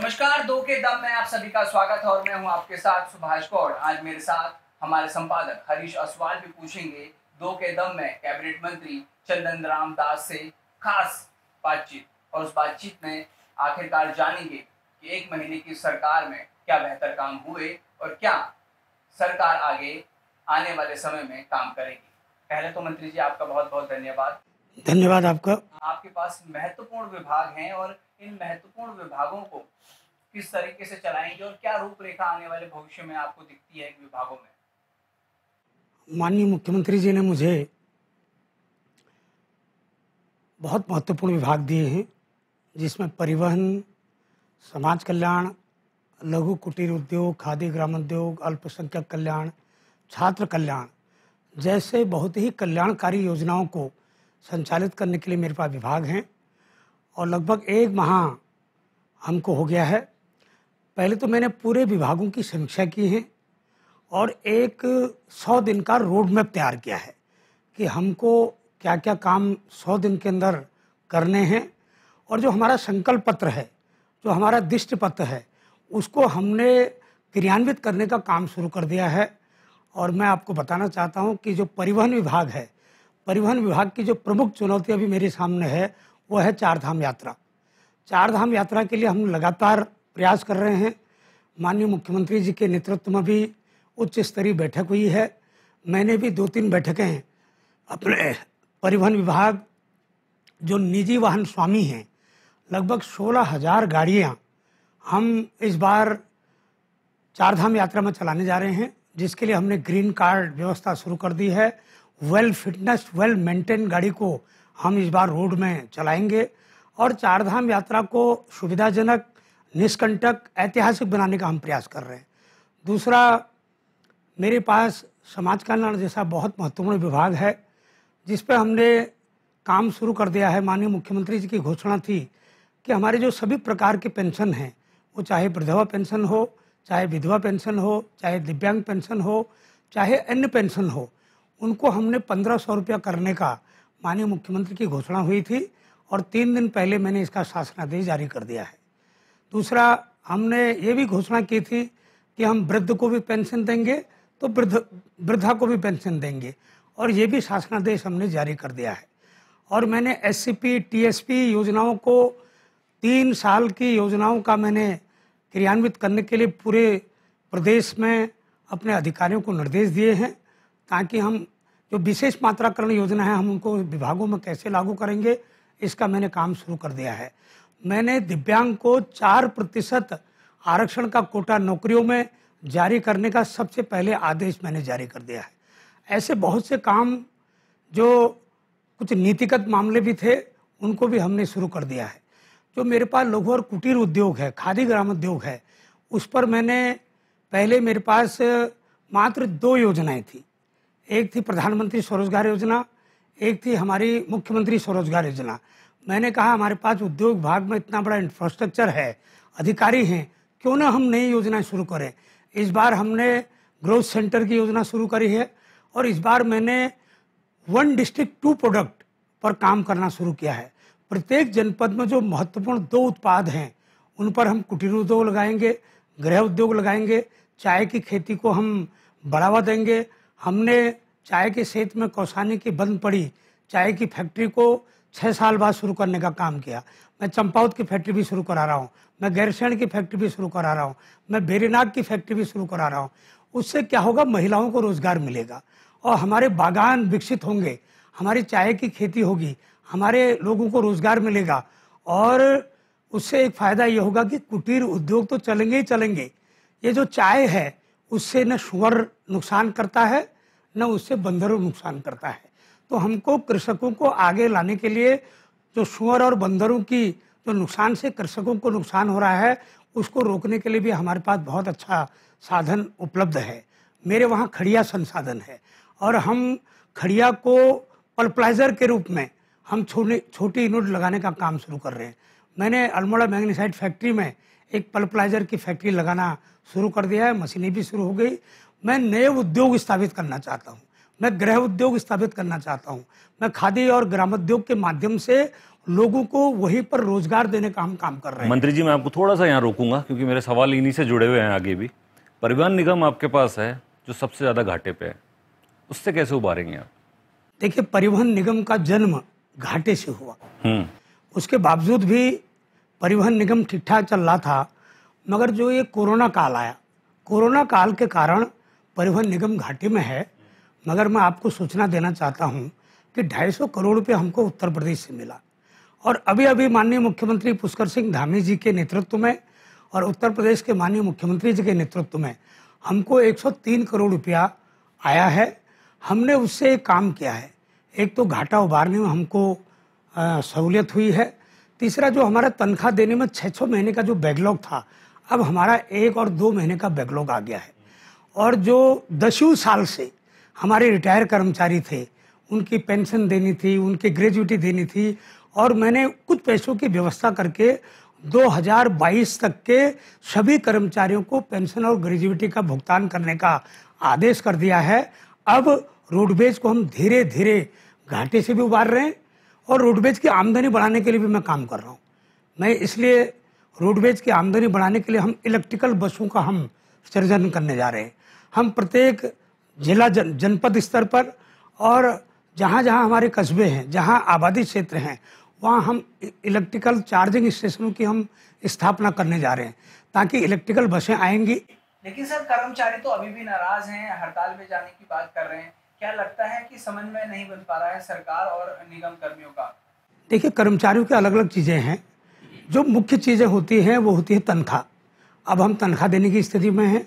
नमस्कार दो के दम में आप सभी का स्वागत है और मैं हूं आपके साथ सुभाष कौर आज मेरे साथ हमारे संपादक हरीश असवाल भी पूछेंगे दो के दम में कैबिनेट मंत्री चंदन राम दास से खास बातचीत और उस बातचीत में आखिरकार जानेंगे कि एक महीने की सरकार में क्या बेहतर काम हुए और क्या सरकार आगे आने वाले समय में काम करेगी पहले तो मंत्री जी आपका बहुत बहुत धन्यवाद धन्यवाद आपका आपके पास महत्वपूर्ण विभाग हैं और इन महत्वपूर्ण विभागों को किस तरीके से चलाएंगे और क्या रूपरेखा आने वाले भविष्य में आपको दिखती है विभागों में माननीय मुख्यमंत्री जी ने मुझे बहुत महत्वपूर्ण विभाग दिए हैं जिसमें परिवहन समाज कल्याण लघु कुटीर उद्योग खादी ग्रामोद्योग अल्पसंख्यक कल्याण छात्र कल्याण जैसे बहुत ही कल्याणकारी योजनाओं को संचालित करने के लिए मेरे पास विभाग हैं और लगभग एक माह हमको हो गया है पहले तो मैंने पूरे विभागों की समीक्षा की है और एक सौ दिन का रोड मैप तैयार किया है कि हमको क्या क्या काम सौ दिन के अंदर करने हैं और जो हमारा संकल्प पत्र है जो हमारा दृष्टि पत्र है उसको हमने क्रियान्वित करने का काम शुरू कर दिया है और मैं आपको बताना चाहता हूँ कि जो परिवहन विभाग है परिवहन विभाग की जो प्रमुख चुनौती अभी मेरे सामने है वो है चारधाम यात्रा चारधाम यात्रा के लिए हम लगातार प्रयास कर रहे हैं माननीय मुख्यमंत्री जी के नेतृत्व में भी उच्च स्तरीय बैठक हुई है मैंने भी दो तीन बैठकें अपने परिवहन विभाग जो निजी वाहन स्वामी हैं लगभग सोलह हजार गाड़ियाँ हम इस बार चारधाम यात्रा में चलाने जा रहे हैं जिसके लिए हमने ग्रीन कार्ड व्यवस्था शुरू कर दी है वेल फिटनेस वेल मेंटेन गाड़ी को हम इस बार रोड में चलाएंगे और चारधाम यात्रा को सुविधाजनक निष्कंटक ऐतिहासिक बनाने का हम प्रयास कर रहे हैं दूसरा मेरे पास समाज कल्याण जैसा बहुत महत्वपूर्ण विभाग है जिस पर हमने काम शुरू कर दिया है माननीय मुख्यमंत्री जी की घोषणा थी कि हमारे जो सभी प्रकार के पेंशन हैं वो चाहे वृद्धवा पेंशन हो चाहे विधवा पेंशन हो चाहे दिव्यांग पेंशन हो चाहे अन्य पेंशन हो उनको हमने पंद्रह सौ रुपया करने का माननीय मुख्यमंत्री की घोषणा हुई थी और तीन दिन पहले मैंने इसका शासनादेश जारी कर दिया है दूसरा हमने ये भी घोषणा की थी कि हम वृद्ध को भी पेंशन देंगे तो वृद्ध वृद्धा को भी पेंशन देंगे और ये भी शासनादेश हमने जारी कर दिया है और मैंने एस टीएसपी योजनाओं को तीन साल की योजनाओं का मैंने क्रियान्वित करने के लिए पूरे प्रदेश में अपने अधिकारियों को निर्देश दिए हैं ताकि हम जो विशेष मात्राकरण योजना है हम उनको विभागों में कैसे लागू करेंगे इसका मैंने काम शुरू कर दिया है मैंने दिव्यांग को चार प्रतिशत आरक्षण का कोटा नौकरियों में जारी करने का सबसे पहले आदेश मैंने जारी कर दिया है ऐसे बहुत से काम जो कुछ नीतिगत मामले भी थे उनको भी हमने शुरू कर दिया है जो मेरे पास लघु और कुटीर उद्योग है खादी ग्राम उद्योग है उस पर मैंने पहले मेरे पास मात्र दो योजनाएं थी एक थी प्रधानमंत्री स्वरोजगार योजना एक थी हमारी मुख्यमंत्री स्वरोजगार योजना मैंने कहा हमारे पास उद्योग विभाग में इतना बड़ा इंफ्रास्ट्रक्चर है अधिकारी हैं क्यों ना हम नई योजनाएं शुरू करें इस बार हमने ग्रोथ सेंटर की योजना शुरू करी है और इस बार मैंने वन डिस्ट्रिक्ट टू प्रोडक्ट पर काम करना शुरू किया है प्रत्येक जनपद में जो महत्वपूर्ण दो उत्पाद हैं उन पर हम कुटीर उद्योग लगाएंगे गृह उद्योग लगाएंगे चाय की खेती को हम बढ़ावा देंगे हमने चाय के क्षेत्र में कौसानी की बंद पड़ी चाय की फैक्ट्री को छः साल बाद शुरू करने का काम किया मैं चंपावत की फैक्ट्री भी शुरू करा रहा हूँ मैं गैरसैण की फैक्ट्री भी शुरू करा रहा हूँ मैं बेरीनाग की फैक्ट्री भी शुरू करा रहा हूँ उससे क्या होगा महिलाओं को रोज़गार मिलेगा और हमारे बागान विकसित होंगे हमारी चाय की खेती होगी हमारे लोगों को रोज़गार मिलेगा और उससे एक फ़ायदा ये होगा कि कुटीर उद्योग तो चलेंगे ही चलेंगे ये जो चाय है उससे न शुअर नुकसान करता है न उससे बंदरों नुकसान करता है तो हमको कृषकों को आगे लाने के लिए जो शुअर और बंदरों की जो नुकसान से कृषकों को नुकसान हो रहा है उसको रोकने के लिए भी हमारे पास बहुत अच्छा साधन उपलब्ध है मेरे वहाँ खड़िया संसाधन है और हम खड़िया को पल्पलाइजर के रूप में हम छोटी छोटी यूनिट लगाने का काम शुरू कर रहे हैं मैंने अल्मोड़ा मैग्नीसाइड फैक्ट्री में एक पल्पलाइजर की फैक्ट्री लगाना शुरू कर दिया है मशीनें भी शुरू हो गई मैं नए उद्योग स्थापित करना चाहता हूँ मैं गृह उद्योग स्थापित करना चाहता हूँ मैं खादी और ग्रामोद्योग के माध्यम से लोगों को वहीं पर रोजगार देने का हम काम कर रहे हैं मंत्री जी मैं आपको थोड़ा सा यहाँ रोकूंगा क्योंकि मेरे सवाल इन्हीं से जुड़े हुए हैं आगे भी परिवहन निगम आपके पास है जो सबसे ज़्यादा घाटे पे है उससे कैसे उबारेंगे आप देखिए परिवहन निगम का जन्म घाटे से हुआ हम्म। उसके बावजूद भी परिवहन निगम ठीक ठाक चल रहा था मगर जो ये कोरोना काल आया कोरोना काल के कारण परिवहन निगम घाटे में है मगर मैं आपको सूचना देना चाहता हूँ कि 250 करोड़ रुपये हमको उत्तर प्रदेश से मिला और अभी अभी माननीय मुख्यमंत्री पुष्कर सिंह धामी जी के नेतृत्व में और उत्तर प्रदेश के माननीय मुख्यमंत्री जी के नेतृत्व में हमको 103 करोड़ रुपया आया है हमने उससे एक काम किया है एक तो घाटा उबारने में हमको सहूलियत हुई है तीसरा जो हमारा तनख्वाह देने में छः छः महीने का जो बैकलॉग था अब हमारा एक और दो महीने का बैकलॉग आ गया है और जो दसों साल से हमारे रिटायर कर्मचारी थे उनकी पेंशन देनी थी उनकी ग्रेजुटी देनी थी और मैंने कुछ पैसों की व्यवस्था करके 2022 तक के सभी कर्मचारियों को पेंशन और ग्रेजुटी का भुगतान करने का आदेश कर दिया है अब रोडवेज को हम धीरे धीरे घाटे से भी उबार रहे हैं और रोडवेज की आमदनी बढ़ाने के लिए भी मैं काम कर रहा हूँ मैं इसलिए रोडवेज की आमदनी बढ़ाने के लिए हम इलेक्ट्रिकल बसों का हम सृजन करने जा रहे हैं हम प्रत्येक जिला जन जनपद स्तर पर और जहाँ जहाँ हमारे कस्बे हैं जहाँ आबादी क्षेत्र हैं वहाँ हम इलेक्ट्रिकल चार्जिंग स्टेशनों की हम स्थापना करने जा रहे हैं ताकि इलेक्ट्रिकल बसें आएंगी लेकिन सर कर्मचारी तो अभी भी नाराज हैं हड़ताल में जाने की बात कर रहे हैं क्या लगता है कि समझ में नहीं बन पा रहा है सरकार और निगम कर्मियों का देखिए कर्मचारियों के अलग अलग चीज़ें हैं जो मुख्य चीज़ें होती हैं वो होती है तनख्वाह अब हम तनख्वाह देने की स्थिति में हैं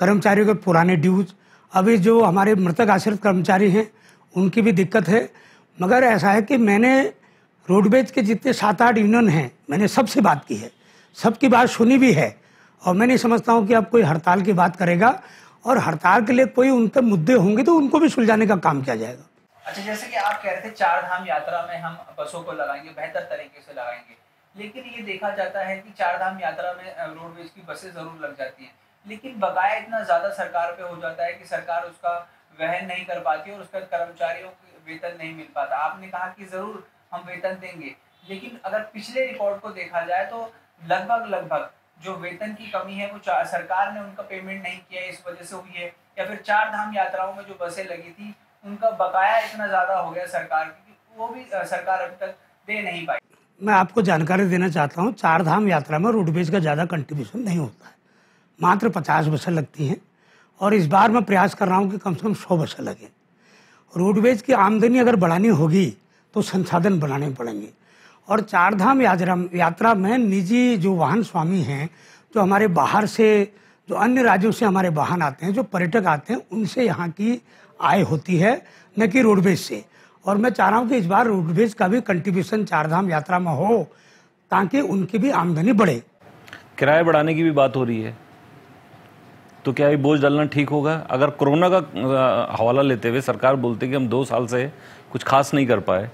कर्मचारियों के पुराने ड्यूज अभी जो हमारे मृतक आश्रित कर्मचारी हैं उनकी भी दिक्कत है मगर ऐसा है कि मैंने रोडवेज के जितने सात आठ यूनियन हैं मैंने सबसे बात की है सबकी बात सुनी भी है और मैं नहीं समझता हूँ कि अब कोई हड़ताल की बात करेगा और हड़ताल के लिए कोई उनके मुद्दे होंगे तो उनको भी सुलझाने का काम किया जाएगा अच्छा जैसे कि आप कह रहे थे चार धाम यात्रा में हम बसों को लगाएंगे बेहतर तरीके से लगाएंगे लेकिन ये देखा जाता है कि चार धाम यात्रा में रोडवेज की बसें ज़रूर लग जाती हैं लेकिन बकाया इतना ज़्यादा सरकार पे हो जाता है कि सरकार उसका वहन नहीं कर पाती और उसका कर्मचारियों को वेतन नहीं मिल पाता आपने कहा कि ज़रूर हम वेतन देंगे लेकिन अगर पिछले रिकॉर्ड को देखा जाए तो लगभग लगभग जो वेतन की कमी है वो सरकार ने उनका पेमेंट नहीं किया इस वजह से हुई है या फिर चार धाम यात्राओं में जो बसें लगी थी उनका बकाया इतना ज़्यादा हो गया सरकार की वो भी सरकार अभी तक दे नहीं पाई मैं आपको जानकारी देना चाहता हूँ चार धाम यात्रा में रोडवेज का ज़्यादा कंट्रीब्यूशन नहीं होता है मात्र पचास बसें लगती हैं और इस बार मैं प्रयास कर रहा हूँ कि कम से कम सौ बसें लगें रोडवेज की आमदनी अगर बढ़ानी होगी तो संसाधन बढ़ाने पड़ेंगे और चार धाम यात्रा में निजी जो वाहन स्वामी हैं जो हमारे बाहर से जो अन्य राज्यों से हमारे वाहन आते हैं जो पर्यटक आते हैं उनसे यहाँ की आय होती है न कि रोडवेज से और मैं चाह रहा हूँ कि इस बार रोडवेज का भी कंट्रीब्यूशन चारधाम यात्रा में हो ताकि उनकी भी आमदनी बढ़े किराया बढ़ाने की भी बात हो रही है तो क्या ये बोझ डालना ठीक होगा अगर कोरोना का हवाला लेते हुए सरकार बोलती कि हम दो साल से कुछ खास नहीं कर पाए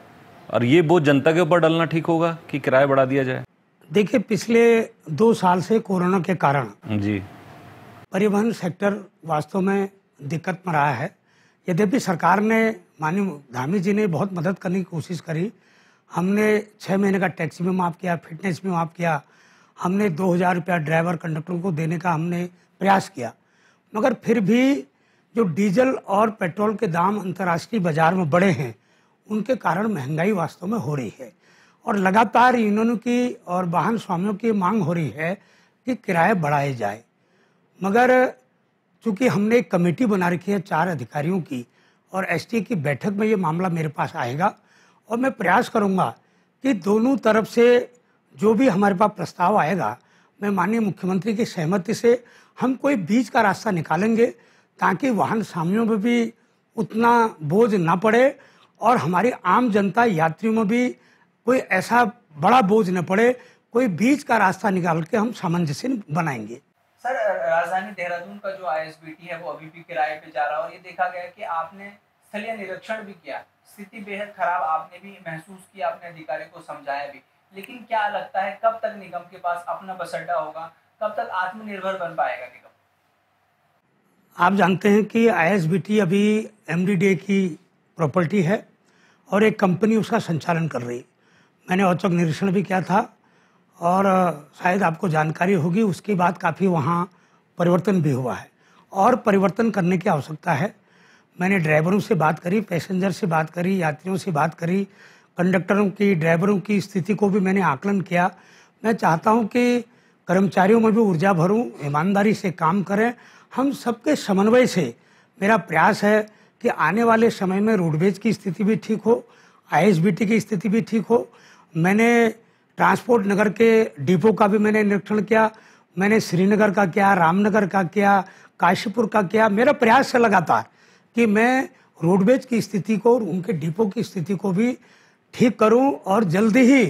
और ये बोझ जनता के ऊपर डालना ठीक होगा कि किराया बढ़ा दिया जाए देखिए पिछले दो साल से कोरोना के कारण जी परिवहन सेक्टर वास्तव में दिक्कत में रहा है यद्यपि सरकार ने माननीय धामी जी ने बहुत मदद करने की कोशिश करी हमने छः महीने का टैक्सी में माफ़ किया फिटनेस में माफ़ किया हमने दो हज़ार रुपया ड्राइवर कंडक्टर को देने का हमने प्रयास किया मगर फिर भी जो डीजल और पेट्रोल के दाम अंतर्राष्ट्रीय बाज़ार में बढ़े हैं उनके कारण महंगाई वास्तव में हो रही है और लगातार यूनियनों की और वाहन स्वामियों की मांग हो रही है कि किराए बढ़ाए जाए मगर चूंकि हमने एक कमेटी बना रखी है चार अधिकारियों की और एस की बैठक में ये मामला मेरे पास आएगा और मैं प्रयास करूँगा कि दोनों तरफ से जो भी हमारे पास प्रस्ताव आएगा मैं माननीय मुख्यमंत्री की सहमति से हम कोई बीच का रास्ता निकालेंगे ताकि वाहन स्वामियों पर भी उतना बोझ ना पड़े और हमारी आम जनता यात्रियों में भी कोई ऐसा बड़ा बोझ न पड़े कोई बीच का रास्ता निकाल के हम सामंजस्य बनाएंगे सर राजधानी देहरादून का जो आई है वो अभी भी किराए पे जा रहा है और ये देखा गया कि आपने स्थलीय निरीक्षण भी किया स्थिति बेहद खराब आपने भी महसूस किया अपने अधिकारी को समझाया भी लेकिन क्या लगता है कब तक निगम के पास अपना बस अड्डा होगा कब तक आत्मनिर्भर बन पाएगा निगम आप जानते हैं कि आई अभी एम की प्रॉपर्टी है और एक कंपनी उसका संचालन कर रही मैंने औचक निरीक्षण भी किया था और शायद आपको जानकारी होगी उसके बाद काफ़ी वहाँ परिवर्तन भी हुआ है और परिवर्तन करने की आवश्यकता है मैंने ड्राइवरों से बात करी पैसेंजर से बात करी यात्रियों से बात करी कंडक्टरों की ड्राइवरों की स्थिति को भी मैंने आकलन किया मैं चाहता हूँ कि कर्मचारियों में भी ऊर्जा भरूँ ईमानदारी से काम करें हम सबके समन्वय से मेरा प्रयास है कि आने वाले समय में रोडवेज की स्थिति भी ठीक हो आई की स्थिति भी ठीक हो मैंने ट्रांसपोर्ट नगर के डिपो का भी मैंने निरीक्षण किया मैंने श्रीनगर का किया रामनगर का किया काशीपुर का किया मेरा प्रयास है लगातार कि मैं रोडवेज की स्थिति को और उनके डिपो की स्थिति को भी ठीक करूं और जल्दी ही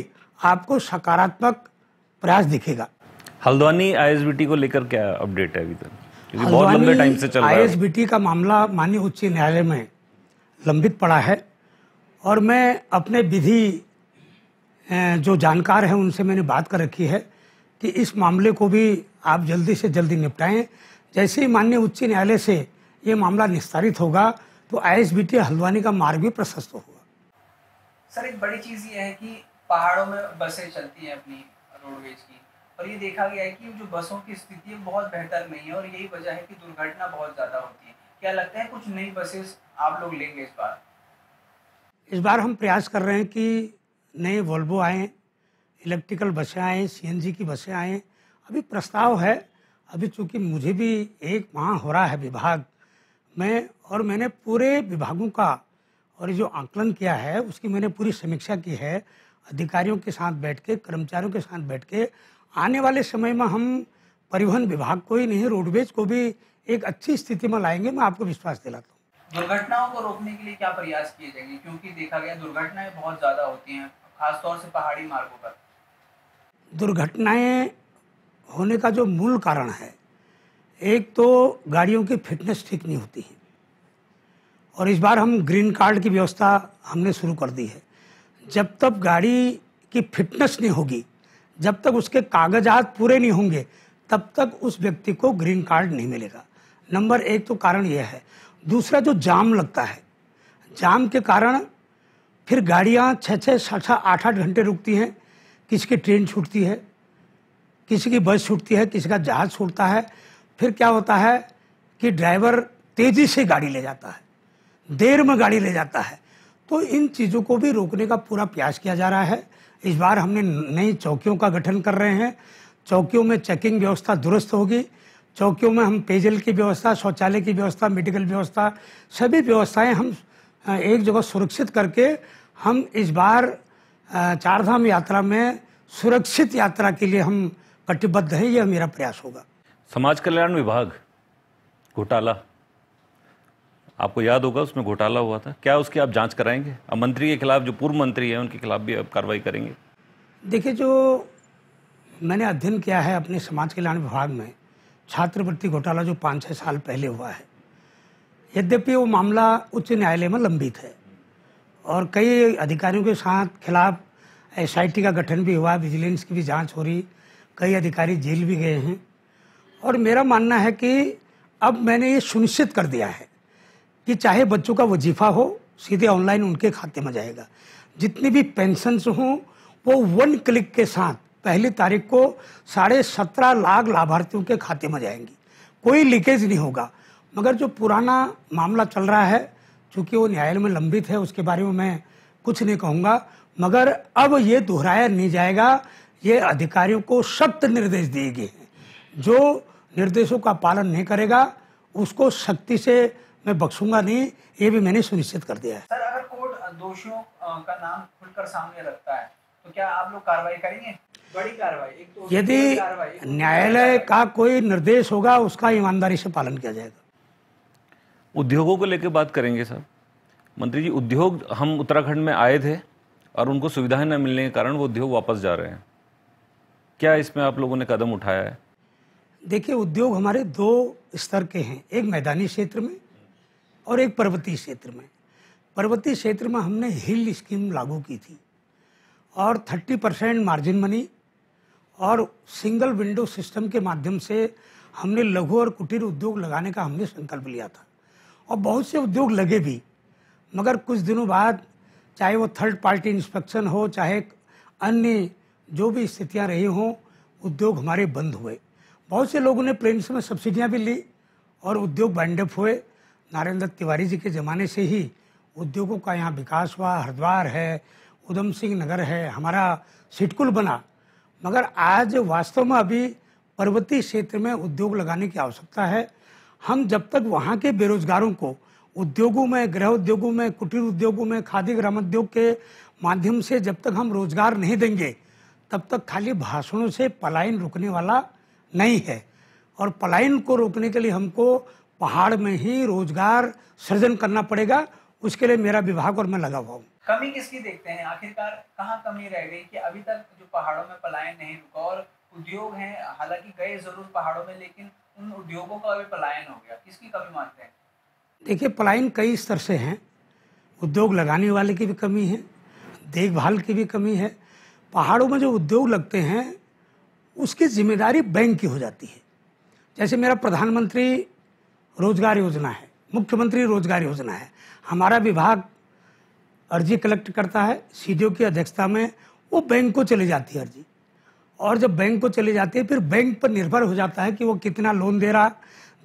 आपको सकारात्मक प्रयास दिखेगा हल्द्वानी आईएसबीटी को लेकर क्या अपडेट है अभी तक बहुत लंबे टाइम से चल रहा है आईएसबीटी का मामला माननीय उच्च न्यायालय में लंबित पड़ा है और मैं अपने विधि जो जानकार हैं उनसे मैंने बात कर रखी है कि इस मामले को भी आप जल्दी से जल्दी निपटाएं जैसे ही माननीय उच्च न्यायालय से ये मामला निस्तारित होगा तो आई हल्द्वानी का मार्ग भी प्रशस्त होगा सर एक बड़ी चीज़ ये है कि पहाड़ों में बसें चलती हैं अपनी रोडवेज की और ये देखा गया है कि जो बसों की स्थिति बहुत बेहतर नहीं है और यही वजह है कि दुर्घटना बहुत ज़्यादा होती है क्या लगता है कुछ नई बसेस आप लोग लेंगे इस बार इस बार हम प्रयास कर रहे हैं कि नए वॉल्वो आए इलेक्ट्रिकल बसें आए हैं सीएनजी की बसें आए अभी प्रस्ताव है अभी चूंकि मुझे भी एक वहाँ हो रहा है विभाग में और मैंने पूरे विभागों का और जो आंकलन किया है उसकी मैंने पूरी समीक्षा की है अधिकारियों के साथ बैठ के कर्मचारियों के साथ बैठ के आने वाले समय में हम परिवहन विभाग को ही नहीं रोडवेज को भी एक अच्छी स्थिति में लाएंगे मैं आपको विश्वास दिलाता हूँ दुर्घटनाओं को रोकने के लिए क्या प्रयास किए जाएंगे क्योंकि देखा गया दुर्घटनाएं बहुत ज़्यादा होती हैं खासतौर से पहाड़ी मार्गों पर दुर्घटनाएं होने का जो मूल कारण है एक तो गाड़ियों की फिटनेस ठीक नहीं होती है और इस बार हम ग्रीन कार्ड की व्यवस्था हमने शुरू कर दी है जब तक गाड़ी की फिटनेस नहीं होगी जब तक उसके कागजात पूरे नहीं होंगे तब तक उस व्यक्ति को ग्रीन कार्ड नहीं मिलेगा नंबर एक तो कारण यह है दूसरा जो जाम लगता है जाम के कारण फिर गाड़ियाँ छः छः सात सात आठ आठ घंटे रुकती हैं किसी की ट्रेन छूटती है किसी की बस छूटती है किसी का जहाज़ छूटता है फिर क्या होता है कि ड्राइवर तेज़ी से गाड़ी ले जाता है देर में गाड़ी ले जाता है तो इन चीज़ों को भी रोकने का पूरा प्रयास किया जा रहा है इस बार हमने नई चौकियों का गठन कर रहे हैं चौकियों में चेकिंग व्यवस्था दुरुस्त होगी चौकियों में हम पेयजल की व्यवस्था शौचालय की व्यवस्था मेडिकल व्यवस्था सभी व्यवस्थाएं हम एक जगह सुरक्षित करके हम इस बार चारधाम यात्रा में सुरक्षित यात्रा के लिए हम कटिबद्ध हैं यह मेरा प्रयास होगा समाज कल्याण विभाग घोटाला आपको याद होगा उसमें घोटाला हुआ था क्या उसकी आप जांच कराएंगे अब मंत्री के खिलाफ जो पूर्व मंत्री हैं उनके खिलाफ भी आप कार्रवाई करेंगे देखिए जो मैंने अध्ययन किया है अपने समाज कल्याण विभाग में छात्रवृत्ति घोटाला जो पाँच छः साल पहले हुआ है यद्यपि वो मामला उच्च न्यायालय में लंबित है और कई अधिकारियों के साथ खिलाफ एस का गठन भी हुआ विजिलेंस की भी जांच हो रही कई अधिकारी जेल भी गए हैं और मेरा मानना है कि अब मैंने ये सुनिश्चित कर दिया है कि चाहे बच्चों का वजीफा हो सीधे ऑनलाइन उनके खाते में जाएगा जितनी भी पेंशनस हों वो वन क्लिक के साथ पहली तारीख को साढ़े सत्रह लाख लाभार्थियों के खाते में जाएंगी कोई लीकेज नहीं होगा मगर जो पुराना मामला चल रहा है चूंकि वो न्यायालय में लंबित है उसके बारे में मैं कुछ नहीं कहूंगा मगर अब ये दोहराया नहीं जाएगा ये अधिकारियों को सख्त निर्देश दिए गए हैं जो निर्देशों का पालन नहीं करेगा उसको सख्ती से मैं बख्शूंगा नहीं ये भी मैंने सुनिश्चित कर दिया है सर अगर कोर्ट दोषियों का नाम खुलकर सामने रखता है तो क्या आप लोग कार्रवाई करेंगे बड़ी कार्रवाई तो यदि तो न्यायालय का कोई निर्देश होगा उसका ईमानदारी से पालन किया जाएगा उद्योगों को लेकर बात करेंगे सर मंत्री जी उद्योग हम उत्तराखंड में आए थे और उनको सुविधाएं न मिलने के कारण वो उद्योग वापस जा रहे हैं क्या इसमें आप लोगों ने कदम उठाया है देखिए उद्योग हमारे दो स्तर के हैं एक मैदानी क्षेत्र में और एक पर्वतीय क्षेत्र में पर्वतीय क्षेत्र में हमने हिल स्कीम लागू की थी और 30 परसेंट मार्जिन मनी और सिंगल विंडो सिस्टम के माध्यम से हमने लघु और कुटीर उद्योग लगाने का हमने संकल्प लिया था और बहुत से उद्योग लगे भी मगर कुछ दिनों बाद चाहे वो थर्ड पार्टी इंस्पेक्शन हो चाहे अन्य जो भी स्थितियाँ रही हों उद्योग हमारे बंद हुए बहुत से लोगों ने प्रेम में सब्सिडियाँ भी ली और उद्योग बैंडअप हुए दत्त तिवारी जी के ज़माने से ही उद्योगों का यहाँ विकास हुआ हरिद्वार है उधम सिंह नगर है हमारा सिटकुल बना मगर आज वास्तव में अभी पर्वतीय क्षेत्र में उद्योग लगाने की आवश्यकता है हम जब तक वहाँ के बेरोजगारों को उद्योगों में गृह उद्योगों में कुटीर उद्योगों में खादी ग्रामोद्योग के माध्यम से जब तक हम रोजगार नहीं देंगे तब तक खाली भाषणों से पलायन रुकने वाला नहीं है और पलायन को रोकने के लिए हमको पहाड़ में ही रोजगार सृजन करना पड़ेगा उसके लिए मेरा विभाग और मैं लगा हुआ हूँ कमी किसकी देखते हैं आखिरकार कहाँ कमी रह गई कि अभी तक जो पहाड़ों में पलायन नहीं रुका और उद्योग हैं हालांकि गए जरूर पहाड़ों में लेकिन उन उद्योगों का भी पलायन हो गया किसकी कमी मानते हैं देखिए पलायन कई स्तर से हैं उद्योग लगाने वाले की भी कमी है देखभाल की भी कमी है पहाड़ों में जो उद्योग लगते हैं उसकी जिम्मेदारी बैंक की हो जाती है जैसे मेरा प्रधानमंत्री रोजगार योजना है मुख्यमंत्री रोजगार योजना है हमारा विभाग अर्जी कलेक्ट करता है सी की अध्यक्षता में वो बैंक को चली जाती है अर्जी और जब बैंक को चले जाते हैं फिर बैंक पर निर्भर हो जाता है कि वो कितना लोन दे रहा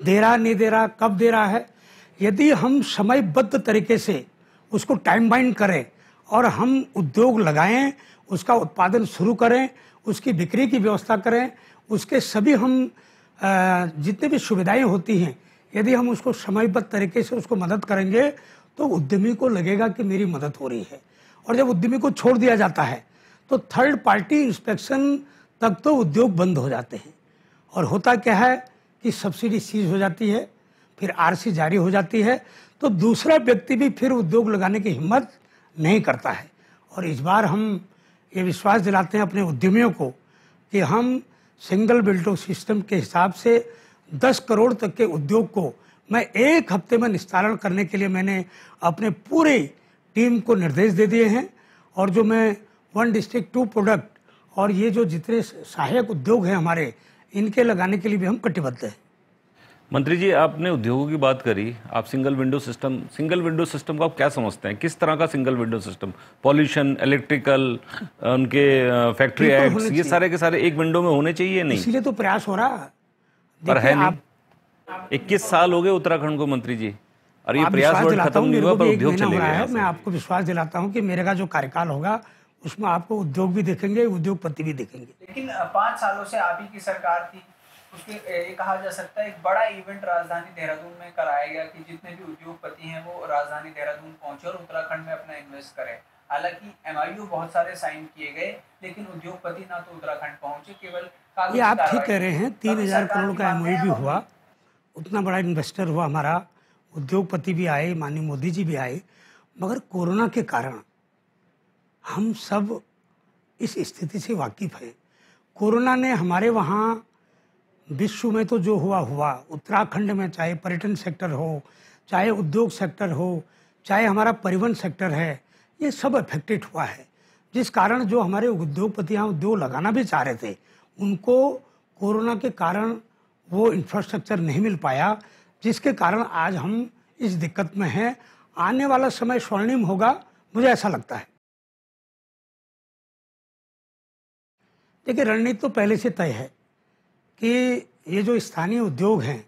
दे रहा नहीं दे रहा कब दे रहा है यदि हम समयबद्ध तरीके से उसको टाइम बाइंड करें और हम उद्योग लगाएं उसका उत्पादन शुरू करें उसकी बिक्री की व्यवस्था करें उसके सभी हम जितने भी सुविधाएं होती हैं यदि हम उसको समयबद्ध तरीके से उसको मदद करेंगे तो उद्यमी को लगेगा कि मेरी मदद हो रही है और जब उद्यमी को छोड़ दिया जाता है तो थर्ड पार्टी इंस्पेक्शन तब तो उद्योग बंद हो जाते हैं और होता क्या है कि सब्सिडी सीज हो जाती है फिर आरसी जारी हो जाती है तो दूसरा व्यक्ति भी फिर उद्योग लगाने की हिम्मत नहीं करता है और इस बार हम ये विश्वास दिलाते हैं अपने उद्यमियों को कि हम सिंगल बिल्टो सिस्टम के हिसाब से 10 करोड़ तक के उद्योग को मैं एक हफ्ते में निस्तारण करने के लिए मैंने अपने पूरे टीम को निर्देश दे दिए हैं और जो मैं वन डिस्ट्रिक्ट टू प्रोडक्ट और ये जो जितने सहायक उद्योग हैं हमारे इनके लगाने के लिए भी हम कटिबद्ध हैं मंत्री जी आपने उद्योगों की बात करी आप single window system single window system को आप क्या समझते हैं किस तरह का single window system pollution electrical उनके फैक्ट्री एक्ट ये सारे के सारे एक विंडो में होने चाहिए नहीं इसलिए तो प्रयास हो रहा पर है नहीं इक्कीस साल हो गए उत्तराखंड को मंत्री जी और ये प्रयास खत्म नहीं हुआ पर उद्योग चले मैं आपको विश्वास दिलाता हूँ कि मेरे का जो कार्यकाल होगा उसमें आपको उद्योग भी देखेंगे उद्योगपति भी देखेंगे लेकिन पांच सालों से आप ही की सरकार थी उसके ये कहा जा सकता है एक बड़ा इवेंट राजधानी देहरादून में कराया गया कि जितने भी उद्योगपति हैं वो राजधानी देहरादून पहुंचे और उत्तराखंड में अपना इन्वेस्ट करें हालांकि एम बहुत सारे साइन किए गए लेकिन उद्योगपति ना तो उत्तराखंड पहुंचे केवल ये आप ठीक कह रहे हैं तीन हजार करोड़ का एम भी हुआ उतना बड़ा इन्वेस्टर हुआ हमारा उद्योगपति भी आए माननीय मोदी जी भी आए मगर कोरोना के कारण हम सब इस स्थिति से वाकिफ़ हैं कोरोना ने हमारे वहाँ विश्व में तो जो हुआ हुआ उत्तराखंड में चाहे पर्यटन सेक्टर हो चाहे उद्योग सेक्टर हो चाहे हमारा परिवहन सेक्टर है ये सब अफेक्टेड हुआ है जिस कारण जो हमारे उद्योगपति यहाँ उद्योग लगाना भी चाह रहे थे उनको कोरोना के कारण वो इंफ्रास्ट्रक्चर नहीं मिल पाया जिसके कारण आज हम इस दिक्कत में हैं आने वाला समय स्वर्णिम होगा मुझे ऐसा लगता है देखिए रणनीति तो पहले से तय है कि ये जो स्थानीय उद्योग हैं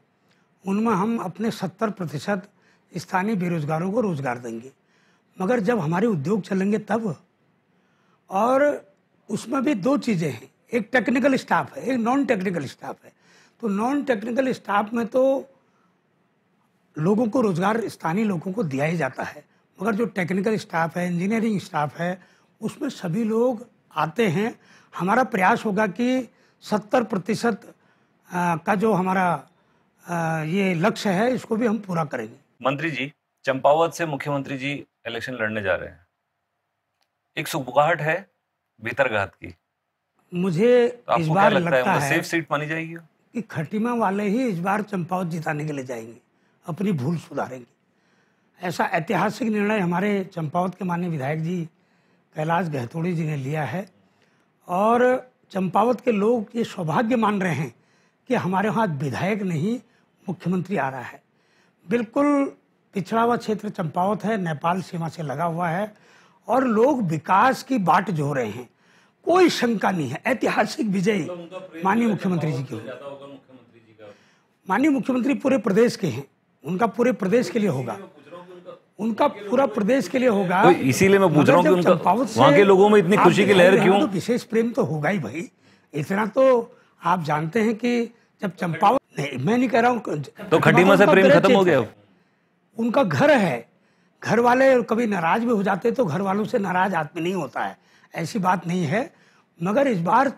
उनमें हम अपने सत्तर प्रतिशत स्थानीय बेरोजगारों को रोजगार देंगे मगर जब हमारे उद्योग चलेंगे तब और उसमें भी दो चीज़ें हैं एक टेक्निकल स्टाफ है एक नॉन टेक्निकल स्टाफ है तो नॉन टेक्निकल स्टाफ में तो लोगों को रोजगार स्थानीय लोगों को दिया ही जाता है मगर जो टेक्निकल स्टाफ है इंजीनियरिंग स्टाफ है उसमें सभी लोग आते हैं हमारा प्रयास होगा कि सत्तर प्रतिशत का जो हमारा ये लक्ष्य है इसको भी हम पूरा करेंगे मंत्री जी चंपावत से मुख्यमंत्री जी इलेक्शन लड़ने जा रहे हैं एक सुबुकाहट है भीतरघात की मुझे तो इस बार लगता, लगता है, है सेफ सीट मानी जाएगी कि खटीमा वाले ही इस बार चंपावत जिताने के लिए जाएंगे अपनी भूल सुधारेंगे ऐसा ऐतिहासिक निर्णय हमारे चंपावत के माननीय विधायक जी कैलाश गहतोड़ी जी ने लिया है और चंपावत के लोग ये सौभाग्य मान रहे हैं कि हमारे वहाँ विधायक नहीं मुख्यमंत्री आ रहा है बिल्कुल पिछड़ा हुआ क्षेत्र चंपावत है नेपाल सीमा से लगा हुआ है और लोग विकास की बाट जो रहे हैं कोई शंका नहीं है ऐतिहासिक विजय माननीय मुख्यमंत्री जी की माननीय मुख्यमंत्री पूरे प्रदेश के हैं उनका पूरे प्रदेश के लिए होगा उनका पूरा प्रदेश के लिए होगा तो इसीलिए मैं पूछ रहा हूँ कि मतलब वहाँ के लोगों में इतनी खुशी की लहर क्यों तो विशेष प्रेम तो होगा ही भाई इतना तो आप जानते हैं कि जब चंपावत नहीं मैं नहीं कह रहा हूँ तो खटीमा से प्रेम खत्म हो गया उनका घर है घर वाले कभी नाराज भी हो जाते तो घर वालों से नाराज आदमी नहीं होता है ऐसी बात नहीं है मगर इस बार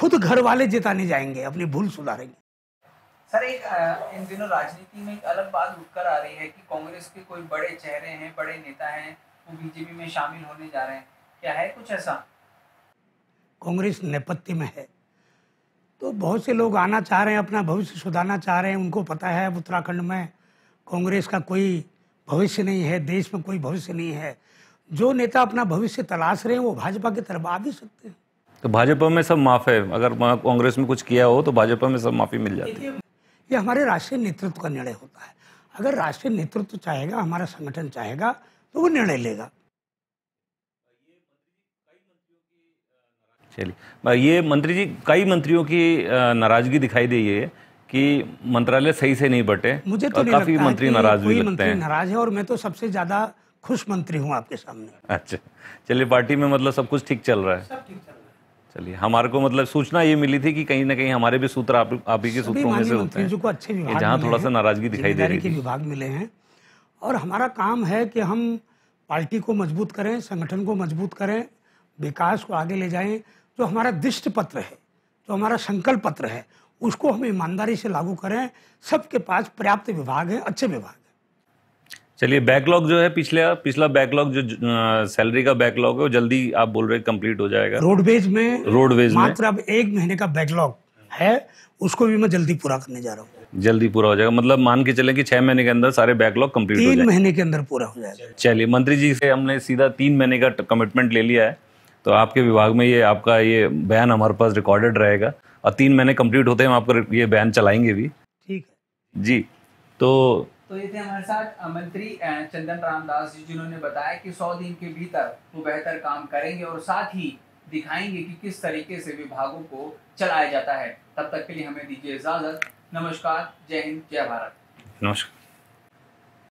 खुद घर वाले जिताने जाएंगे अपनी भूल सुधारेंगे सर एक इन दिनों राजनीति में एक अलग बात उठकर आ रही है कि कांग्रेस के कोई बड़े चेहरे हैं बड़े नेता हैं वो बीजेपी में शामिल होने जा रहे हैं क्या है कुछ ऐसा कांग्रेस नेपथ्य में है तो बहुत से लोग आना चाह रहे हैं अपना भविष्य सुधारना चाह रहे हैं उनको पता है उत्तराखंड में कांग्रेस का कोई भविष्य नहीं है देश में कोई भविष्य नहीं है जो नेता अपना भविष्य तलाश रहे हैं वो भाजपा की तरफ आ भी सकते हैं तो भाजपा में सब माफ है अगर कांग्रेस में कुछ किया हो तो भाजपा में सब माफी मिल जाती है ये हमारे राष्ट्रीय नेतृत्व का निर्णय होता है अगर राष्ट्रीय नेतृत्व चाहेगा हमारा संगठन चाहेगा तो वो निर्णय लेगा चलिए ये मंत्री जी कई मंत्रियों की नाराजगी दिखाई दे रही है कि मंत्रालय सही से नहीं बटे मुझे तो नहीं काफी लगता मंत्री नाराज भी लगते हैं नाराज है और मैं तो सबसे ज्यादा खुश मंत्री हूँ आपके सामने अच्छा चलिए पार्टी में मतलब सब कुछ ठीक चल रहा है चलिए हमारे को मतलब सूचना ये मिली थी कि कहीं ना कहीं हमारे भी सूत्र आप, आप ही के सूत्रों में से होते हैं को अच्छे विभाग जहाँ थोड़ा सा नाराजगी दिखाई दे रही है विभाग मिले हैं और हमारा काम है कि हम पार्टी को मजबूत करें संगठन को मजबूत करें विकास को आगे ले जाएं जो हमारा दृष्ट पत्र है जो हमारा संकल्प पत्र है उसको हम ईमानदारी से लागू करें सबके पास पर्याप्त विभाग हैं अच्छे विभाग चलिए बैकलॉग जो है पिछले पिछला बैकलॉग जो सैलरी का बैकलॉग है वो जल्दी आप बोल रहे कंप्लीट हो जाएगा रोडवेज में रोडवेज में मात्र अब एक महीने का बैकलॉग है उसको भी मैं जल्दी पूरा करने जा रहा हूँ जल्दी पूरा हो जाएगा मतलब मान के चले कि छह महीने के अंदर सारे बैकलॉग कम्प्लीट तीन महीने के अंदर पूरा हो जाएगा चलिए मंत्री जी से हमने सीधा तीन महीने का कमिटमेंट ले लिया है तो आपके विभाग में ये आपका ये बयान हमारे पास रिकॉर्डेड रहेगा और तीन महीने कंप्लीट होते हैं हम आपका ये बयान चलाएंगे भी ठीक है जी तो तो ये थे हमारे साथ मंत्री चंदन रामदास जी जिन्होंने बताया कि 100 दिन के भीतर वो बेहतर काम करेंगे और साथ ही दिखाएंगे कि किस तरीके से विभागों को चलाया जाता है तब तक के लिए हमें दीजिए इजाज़त नमस्कार जय हिंद जय भारत नमस्कार